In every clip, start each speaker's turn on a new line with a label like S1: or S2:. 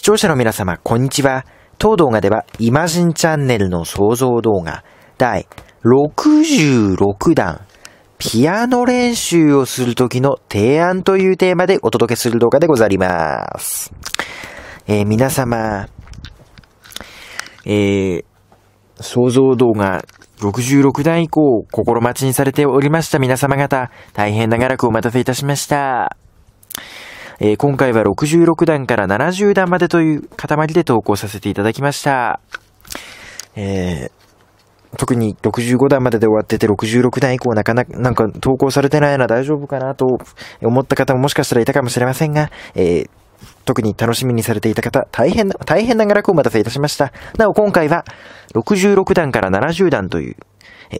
S1: 視聴者の皆様、こんにちは。当動画では、イマジンチャンネルの創造動画、第66弾、ピアノ練習をするときの提案というテーマでお届けする動画でございます。えー、皆様、えー、創造動画、66弾以降、心待ちにされておりました皆様方、大変長らくお待たせいたしました。えー、今回は66段から70段までという塊で投稿させていただきました。えー特に65段までで終わってて66段以降なかなか、なんか投稿されてないな大丈夫かなと思った方ももしかしたらいたかもしれませんが、えー特に楽しみにされていた方、大変な、大変長らくお待たせいたしました。なお今回は、66段から70段という、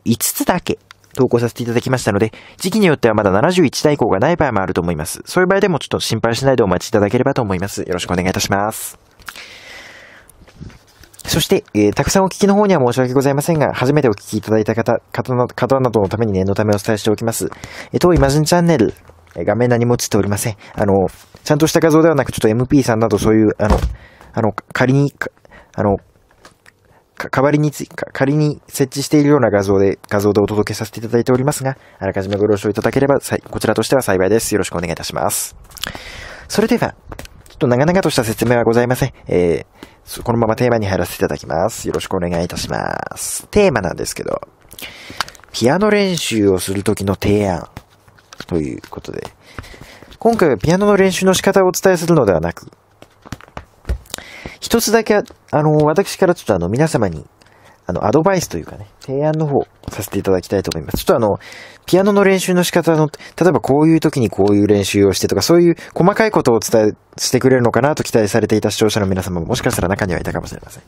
S1: 5つだけ投稿させていただきましたので、時期によってはまだ71代以降がない場合もあると思います。そういう場合でもちょっと心配しないでお待ちいただければと思います。よろしくお願いいたします。そして、えー、たくさんお聞きの方には申し訳ございませんが、初めてお聞きいただいた方、方の方などのために念のためお伝えしておきます。えー、当イマジンチャンネル、えー、画面何も映っておりません。あの、ちゃんとした画像ではなく、ちょっと MP さんなどそういう、あの、あの、仮に、あの、代わりについ、仮に設置しているような画像で、画像でお届けさせていただいておりますが、あらかじめご了承いただければ、こちらとしては幸いです。よろしくお願いいたします。それでは、ちょっと長々とした説明はございません。えー、このままテーマに入らせていただきます。よろしくお願いいたします。テーマなんですけど、ピアノ練習をするときの提案、ということで、今回はピアノの練習の仕方をお伝えするのではなく、一つだけ、あの、私からちょっとあの、皆様に、あの、アドバイスというかね、提案の方させていただきたいと思います。ちょっとあの、ピアノの練習の仕方の、例えばこういう時にこういう練習をしてとか、そういう細かいことをお伝えしてくれるのかなと期待されていた視聴者の皆様ももしかしたら中にはいたかもしれません。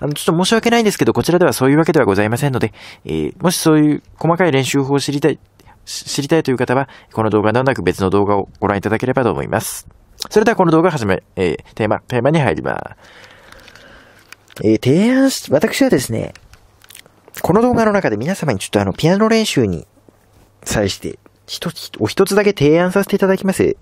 S1: あの、ちょっと申し訳ないんですけど、こちらではそういうわけではございませんので、えー、もしそういう細かい練習法を知りたい、知りたいという方は、この動画ではなく別の動画をご覧いただければと思います。それではこの動画始め、えー、テーマ、テーマに入ります。えー、提案し、私はですね、この動画の中で皆様にちょっとあの、ピアノ練習に際して、一つ、お一つだけ提案させていただきます。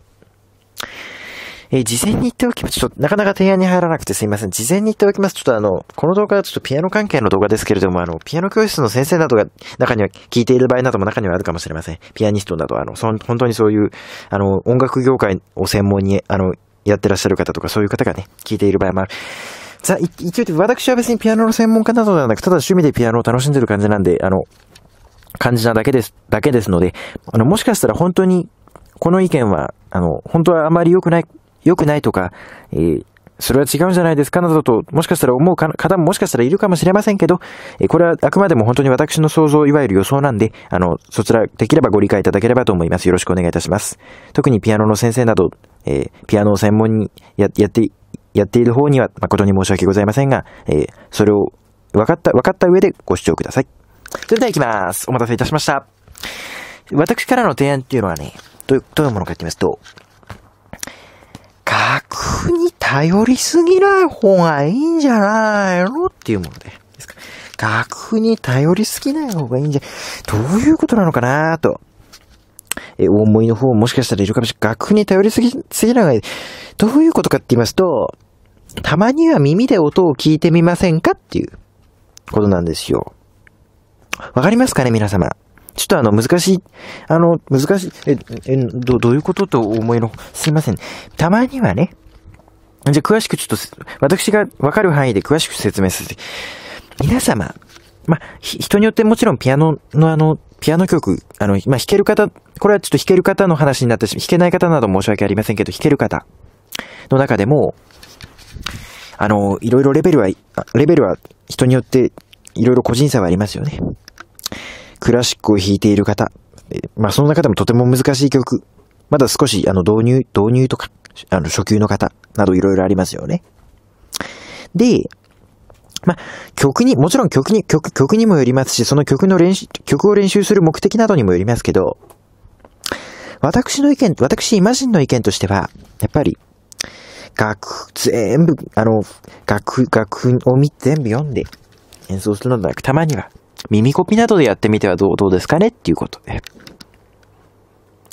S1: えー、事前に言っておきます。ちょっとなかなか提案に入らなくてすいません。事前に言っておきます。ちょっとあの、この動画はちょっとピアノ関係の動画ですけれども、あの、ピアノ教室の先生などが中には聞いている場合なども中にはあるかもしれません。ピアニストなど、あの、そ本当にそういう、あの、音楽業界を専門に、あの、やってらっしゃる方とか、そういう方がね、聞いている場合もある。さ一応言って、私は別にピアノの専門家などではなく、ただ趣味でピアノを楽しんでる感じなんで、あの、感じなだけです、だけですので、あの、もしかしたら本当に、この意見は、あの、本当はあまり良くない良くないとか、えー、それは違うんじゃないですかなどと、もしかしたら思う方ももしかしたらいるかもしれませんけど、えこれはあくまでも本当に私の想像、いわゆる予想なんで、あの、そちらできればご理解いただければと思います。よろしくお願いいたします。特にピアノの先生など、えー、ピアノを専門にややって、やっている方には誠に申し訳ございませんが、えー、それを分かった、分かった上でご視聴ください。それでは行きます。お待たせいたしました。私からの提案っていうのはね、どうう、いどういうものかって言いますと、逆に頼りすぎない方がいいんじゃないのっていうもので。ですかに頼りすぎない方がいいんじゃ、どういうことなのかなと。え、思いの方もしかしたらいるかもしれない。額に頼りすぎ、すぎない方がいい。どういうことかって言いますと、たまには耳で音を聞いてみませんかっていうことなんですよ。わかりますかね皆様。ちょっとあの、難しい、あの、難しい、え、え、ど、どういうことと思いの、すいません。たまにはね、じゃ詳しくちょっと、私がわかる範囲で詳しく説明させて、皆様、ま人によってもちろんピアノのあの、ピアノ曲、あの、ま弾ける方、これはちょっと弾ける方の話になってし、弾けない方など申し訳ありませんけど、弾ける方の中でも、あの、いろいろレベルは、レベルは人によっていろいろ個人差はありますよね。クラシックを弾いている方、まあ、そんな方もとても難しい曲、まだ少し、あの、導入、導入とか、あの、初級の方、などいろいろありますよね。で、まあ、曲に、もちろん曲に、曲、曲にもよりますし、その曲の練習、曲を練習する目的などにもよりますけど、私の意見、私、イマジンの意見としては、やっぱり、楽、全部、あの、楽、楽を見、全部読んで演奏するのではなく、たまには、耳コピなどでやってみてはどうどうですかねっていうことで。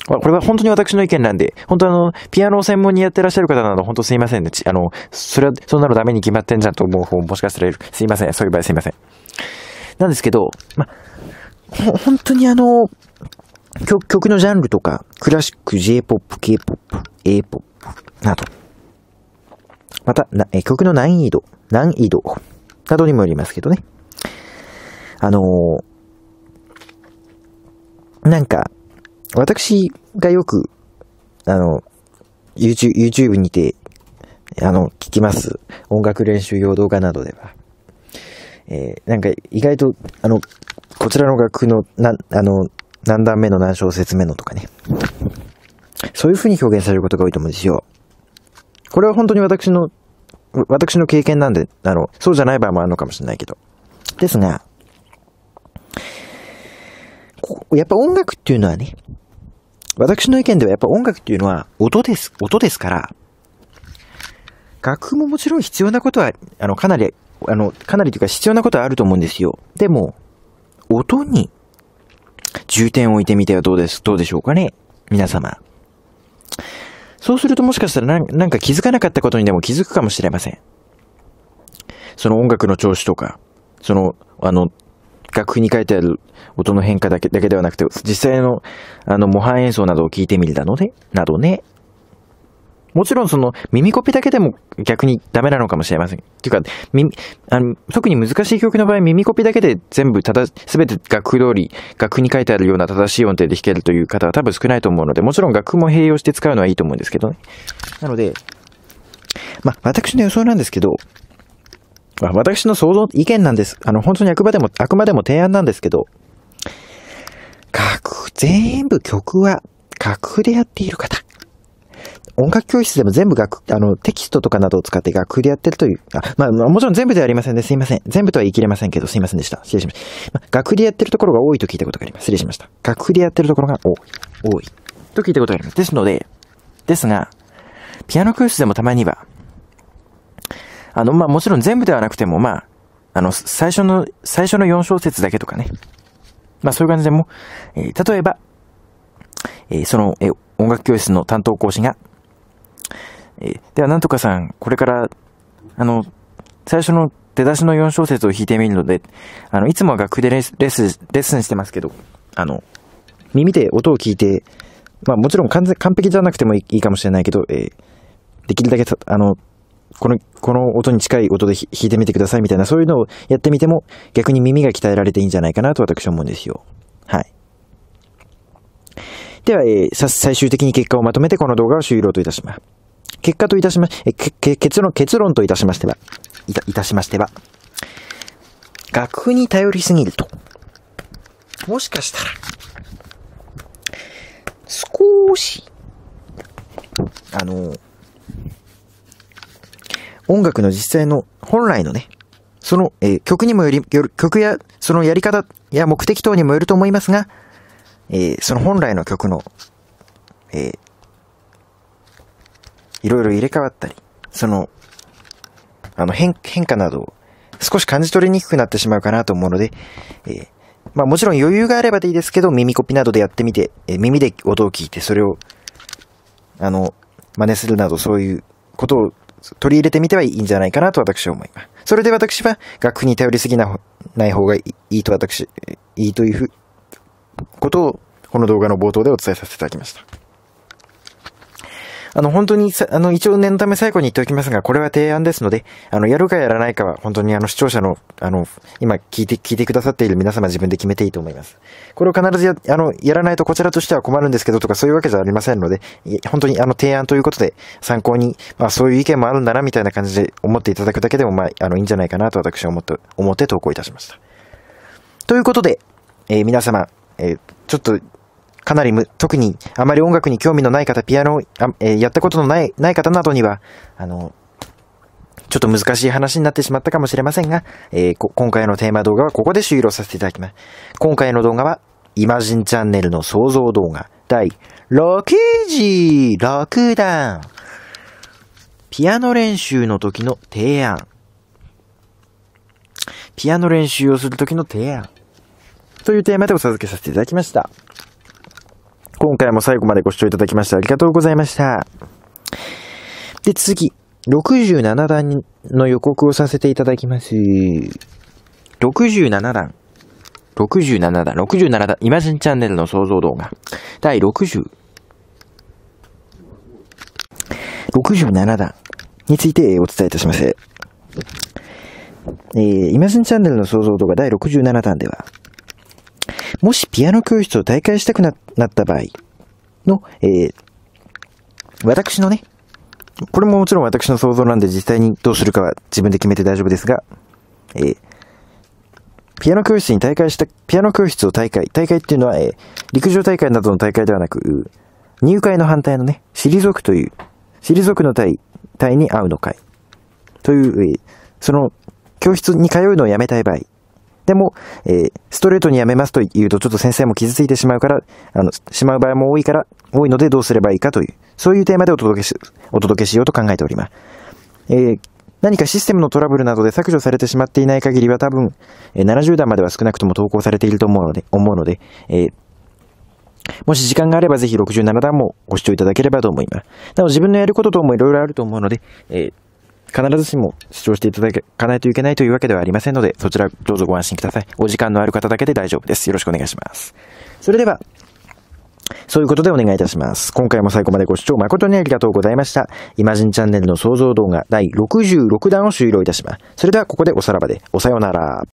S1: これは本当に私の意見なんで、本当あの、ピアノを専門にやってらっしゃる方など本当すいませんね。あの、それは、そんなのダメに決まってんじゃんと思う方ももしかしたらすいません。そういう場合すいません。なんですけど、ま、本当にあの、曲、曲のジャンルとか、クラシック、J-POP、K-POP、A-POP など、また、な曲の難易度、難易度などにもよりますけどね。あのー、なんか、私がよく、あの、YouTube, にて、あの、聞きます。音楽練習用動画などでは。えー、なんか意外と、あの、こちらの楽譜の、な、あの、何段目の何小節目のとかね。そういう風に表現されることが多いと思うんですよ。これは本当に私の、私の経験なんで、あの、そうじゃない場合もあるのかもしれないけど。ですが、やっぱ音楽っていうのはね、私の意見ではやっぱ音楽っていうのは音です、音ですから、楽譜ももちろん必要なことは、あの、かなり、あの、かなりというか必要なことはあると思うんですよ。でも、音に重点を置いてみてはどうです、どうでしょうかね皆様。そうするともしかしたらなんなんか気づかなかったことにでも気づくかもしれません。その音楽の調子とか、その、あの、楽譜に書いてある音の変化だけだけではなくて、実際のあの模範演奏などを聞いてみるだのね、などね。もちろんその耳コピだけでも逆にダメなのかもしれません。とていうか、あの、特に難しい曲の場合耳コピだけで全部正、すべて楽譜通り、楽譜に書いてあるような正しい音程で弾けるという方は多分少ないと思うので、もちろん楽譜も併用して使うのはいいと思うんですけどね。なので、まあ、私の予想なんですけど、私の想像、意見なんです。あの、本当にあくまでも、あくまでも提案なんですけど、各、全部曲は、楽譜でやっている方。音楽教室でも全部楽、あの、テキストとかなどを使って楽譜でやってるという、あまあ、もちろん全部ではありませんね。すいません。全部とは言い切れませんけど、すいませんでした。失礼しました。ま楽譜でやってるところが多いと聞いたことがあります。失礼しました。楽譜でやってるところが多い。多い。と聞いたことがあります。ですので、ですが、ピアノ教室でもたまには、あの、まあ、もちろん全部ではなくても、まあ、あの、最初の、最初の4小節だけとかね。まあ、そういう感じでも、えー、例えば、えー、その、えー、音楽教室の担当講師が、えでは、なんとかさん、これから、あの、最初の出だしの4小節を弾いてみるので、あの、いつもは楽でレッスン、レッスンしてますけど、あの、耳で音を聞いて、まあもちろん完全、完璧じゃなくてもいいかもしれないけど、えー、できるだけ、あの、この、この音に近い音で弾いてみてくださいみたいな、そういうのをやってみても、逆に耳が鍛えられていいんじゃないかなと私は思うんですよ。はい。では、えー、最終的に結果をまとめてこの動画を終了といたします。結果といたしま、え、け、結論、結論といたしましては、いた、いたしましては、楽譜に頼りすぎると、もしかしたら、少し、あのー音楽の実際の本来のね、その、えー、曲にもより、よる曲や、そのやり方や目的等にもよると思いますが、えー、その本来の曲の、えー、いろいろ入れ替わったり、その、あの変、変化などを少し感じ取りにくくなってしまうかなと思うので、えー、まあもちろん余裕があればでいいですけど、耳コピなどでやってみて、えー、耳で音を聞いてそれを、あの、真似するなどそういうことを取り入れてみてはいいんじゃないかなと私は思います。それで私は楽譜に頼りすぎなない方がいいと私、いいというふう、ことをこの動画の冒頭でお伝えさせていただきました。あの、本当に、あの、一応念のため最後に言っておきますが、これは提案ですので、あの、やるかやらないかは、本当にあの、視聴者の、あの、今聞いて、聞いてくださっている皆様自分で決めていいと思います。これを必ずや、あの、やらないとこちらとしては困るんですけどとか、そういうわけじゃありませんので、本当にあの、提案ということで、参考に、まあ、そういう意見もあるんだな、みたいな感じで思っていただくだけでも、まあ、あの、いいんじゃないかなと私は思って、思って投稿いたしました。ということで、えー、皆様、えー、ちょっと、かなりむ、特にあまり音楽に興味のない方、ピアノを、えー、やったことのない、ない方などには、あの、ちょっと難しい話になってしまったかもしれませんが、えー、今回のテーマ動画はここで終了させていただきます。今回の動画は、イマジンチャンネルの創造動画、第66弾。ピアノ練習の時の提案。ピアノ練習をする時の提案。というテーマでお授けさせていただきました。今回も最後までご視聴いただきましてありがとうございました。で、次、67段の予告をさせていただきます。67段。67段、67段、イマジンチャンネルの創造動画。第60。67段についてお伝えいたします。えー、イマジンチャンネルの創造動画第67段では、もしピアノ教室を退会したくなった場合の、えー、私のね、これももちろん私の想像なんで実際にどうするかは自分で決めて大丈夫ですが、えー、ピアノ教室に大会した、ピアノ教室を大会、大会っていうのは、えー、陸上大会などの大会ではなく、入会の反対のね、退くという、退くの隊、に会うの会。という、えー、その、教室に通うのをやめたい場合、でも、えー、ストレートにやめますと言うとちょっと先生も傷ついてしまうから、あの、しまう場合も多いから、多いのでどうすればいいかという、そういうテーマでお届けし、お届けしようと考えております。えー、何かシステムのトラブルなどで削除されてしまっていない限りは多分、えー、70段までは少なくとも投稿されていると思うので、思うので、えーもし時間があればぜひ67段もご視聴いただければと思います。なお自分のやることともいろいろあると思うので、えー必ずしも視聴していただかないといけないというわけではありませんので、そちらどうぞご安心ください。お時間のある方だけで大丈夫です。よろしくお願いします。それでは、そういうことでお願いいたします。今回も最後までご視聴誠にありがとうございました。イマジンチャンネルの創造動画第66弾を終了いたします。それではここでおさらばで、おさようなら。